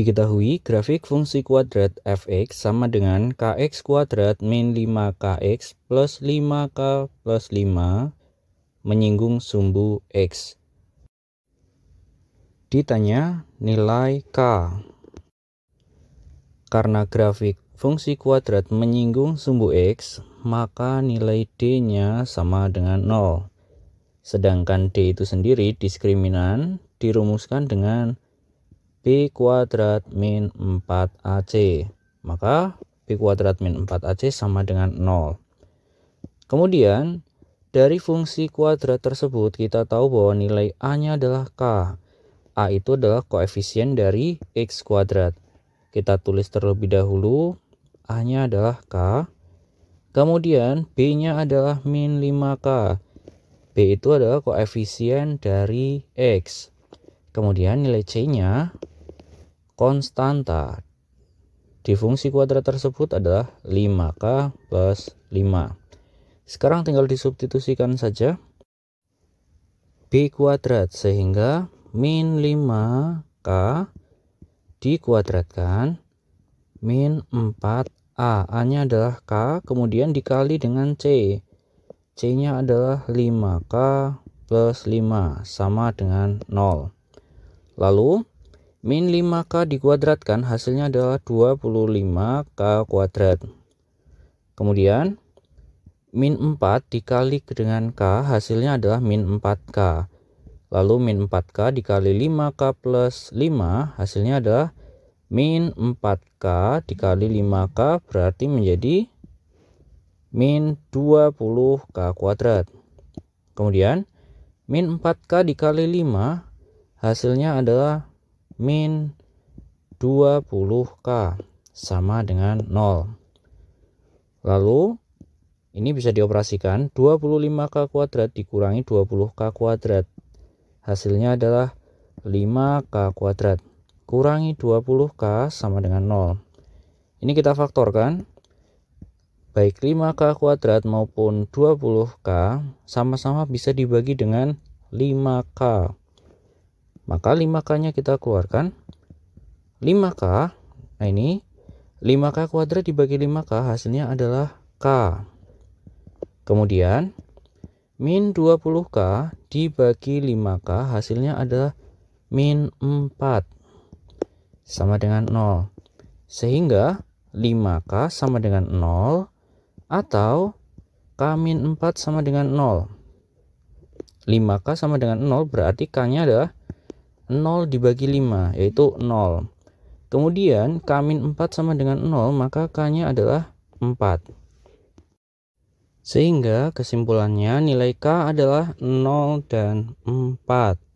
Diketahui grafik fungsi kuadrat fx sama dengan kx kuadrat min 5kx plus 5k plus 5 menyinggung sumbu x. Ditanya nilai k. Karena grafik fungsi kuadrat menyinggung sumbu x, maka nilai d-nya sama dengan 0. Sedangkan d itu sendiri diskriminan dirumuskan dengan P kuadrat min 4ac. Maka P kuadrat min 4ac sama dengan 0. Kemudian dari fungsi kuadrat tersebut kita tahu bahwa nilai a-nya adalah k. a itu adalah koefisien dari x kuadrat. Kita tulis terlebih dahulu a-nya adalah k. Kemudian b-nya adalah min 5k. b itu adalah koefisien dari x. Kemudian nilai C-nya konstanta di fungsi kuadrat tersebut adalah 5K plus 5. Sekarang tinggal disubstitusikan saja B kuadrat sehingga min 5K dikuadratkan min 4A. A nya adalah K kemudian dikali dengan C. C nya adalah 5K plus 5 sama dengan 0. Lalu Min 5K dikuadratkan hasilnya adalah 25K kuadrat. Kemudian min 4 dikali dengan K hasilnya adalah min 4K. Lalu min 4K dikali 5K plus 5 hasilnya adalah min 4K dikali 5K berarti menjadi min 20K kuadrat. Kemudian min 4K dikali 5 hasilnya adalah min 20k sama dengan 0 lalu ini bisa dioperasikan 25k kuadrat dikurangi 20k kuadrat hasilnya adalah 5k kuadrat kurangi 20k sama dengan 0 ini kita faktorkan baik 5k kuadrat maupun 20k sama-sama bisa dibagi dengan 5k maka 5K-nya kita keluarkan. 5K, nah ini 5K kuadrat dibagi 5K hasilnya adalah K. Kemudian min 20K dibagi 5K hasilnya adalah min 4 sama dengan 0. Sehingga 5K sama dengan 0 atau K min 4 sama dengan 0. 5K sama dengan 0 berarti K-nya adalah 0 dibagi 5 yaitu 0 kemudian K min 4 sama dengan 0 maka K nya adalah 4 sehingga kesimpulannya nilai K adalah 0 dan 4